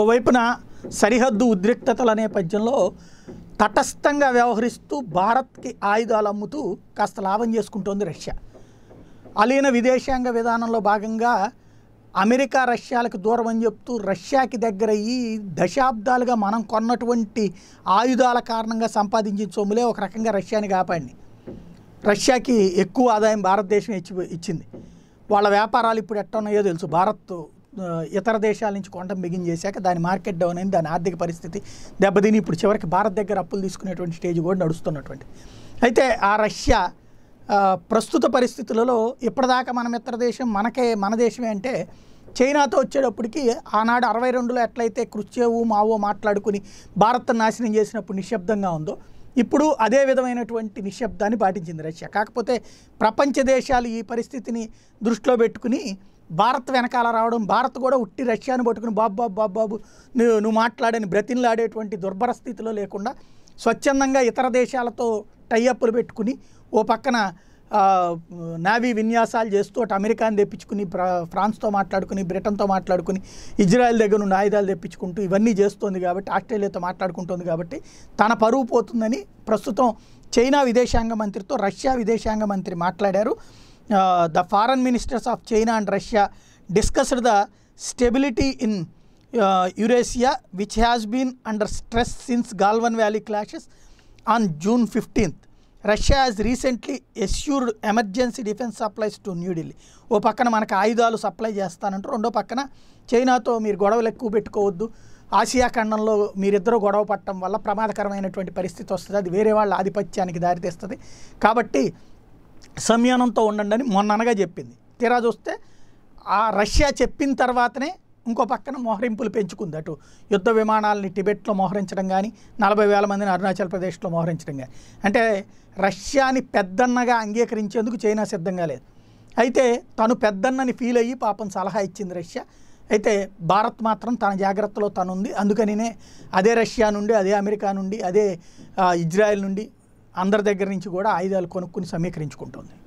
ఓవైపున సరిహద్దు ఉద్రిక్తతలు అనే పద్యంలో తటస్థంగా వ్యవహరిస్తూ భారత్కి ఆయుధాలు అమ్ముతూ కాస్త లాభం చేసుకుంటోంది రష్యా అలీన విదేశాంగ విధానంలో భాగంగా అమెరికా రష్యాలకు దూరం అని చెప్తూ రష్యాకి దగ్గర ఈ దశాబ్దాలుగా మనం కొన్నటువంటి ఆయుధాల కారణంగా సంపాదించిన సొమ్ములే ఒక రకంగా రష్యాని కాపాడి రష్యాకి ఎక్కువ ఆదాయం భారతదేశం ఇచ్చి ఇచ్చింది వాళ్ళ వ్యాపారాలు ఇప్పుడు ఉన్నాయో తెలుసు భారత్ ఇతర దేశాల నుంచి కొండ బిగిన్ చేశాక దాని మార్కెట్ డౌన్ అయింది దాని ఆర్థిక పరిస్థితి దెబ్బతిని ఇప్పుడు చివరికి భారత్ దగ్గర అప్పులు తీసుకునేటువంటి స్టేజ్ కూడా నడుస్తున్నటువంటి అయితే ఆ రష్యా ప్రస్తుత పరిస్థితులలో ఇప్పటిదాకా మనం ఇతర దేశం మనకే మన దేశమే అంటే చైనాతో వచ్చేటప్పటికి ఆనాడు అరవై రెండులో ఎట్లయితే కృష్యవు మావో మాట్లాడుకుని భారత్ నాశనం చేసినప్పుడు నిశ్శబ్దంగా ఉందో ఇప్పుడు అదే విధమైనటువంటి నిశ్శబ్దాన్ని పాటించింది రష్యా కాకపోతే ప్రపంచ దేశాలు ఈ పరిస్థితిని దృష్టిలో పెట్టుకుని భారత్ వెనకాల రావడం భారత్ కూడా ఉట్టి రష్యాను పట్టుకుని బాబు బాబు బాబు బాబు నువ్వు నువ్వు మాట్లాడని బ్రతిన్లాడేటువంటి దుర్భర స్థితిలో లేకుండా స్వచ్ఛందంగా ఇతర దేశాలతో టైఅప్లు పెట్టుకుని ఓ పక్కన నావీ విన్యాసాలు చేస్తూ అటు అమెరికాని తెప్పించుకుని ఫ్రాన్స్తో మాట్లాడుకుని బ్రిటన్తో మాట్లాడుకుని ఇజ్రాయెల్ దగ్గర నుండి ఆయుధాలు తెప్పించుకుంటూ ఇవన్నీ చేస్తోంది కాబట్టి ఆస్ట్రేలియాతో మాట్లాడుకుంటుంది కాబట్టి తన పరువు పోతుందని ప్రస్తుతం చైనా విదేశాంగ మంత్రితో రష్యా విదేశాంగ మంత్రి మాట్లాడారు the foreign ministers of China and Russia discussed the stability in Eurasia which has been under stress since Galwan valley clashes on June fifteenth Russia has recently assured emergency defence supplies to New Delhi ఓ పక్కన మనకు ఆయుధాలు supply చేస్తానంటారు రెండో పక్కన చైనాతో మీరు గొడవలు ఎక్కువ పెట్టుకోవద్దు ఆసియా ఖండంలో మీరిద్దరూ గొడవ పట్టడం వల్ల ప్రమాదకరమైనటువంటి పరిస్థితి వస్తుంది అది వేరే వాళ్ళ ఆధిపత్యానికి దారితీస్తుంది కాబట్టి సంయానంతో ఉండండి అని మొన్ననగా చెప్పింది తీరా చూస్తే ఆ రష్యా చెప్పిన తర్వాతనే ఇంకో పక్కన మోహరింపులు పెంచుకుంది అటు యుద్ధ విమానాలని టిబెట్లో మోహరించడం కానీ నలభై వేల మందిని అరుణాచల్ ప్రదేశ్లో మోహరించడం కానీ అంటే రష్యాని పెద్దన్నగా అంగీకరించేందుకు చైనా సిద్ధంగా లేదు అయితే తను పెద్దన్నని ఫీల్ అయ్యి పాపం సలహా ఇచ్చింది రష్యా అయితే భారత్ మాత్రం తన జాగ్రత్తలో తనుంది అందుకనినే అదే రష్యా నుండి అదే అమెరికా నుండి అదే ఇజ్రాయెల్ నుండి అందరి దగ్గర నుంచి కూడా ఆయుధాలు కొనుక్కుని సమీకరించుకుంటుంది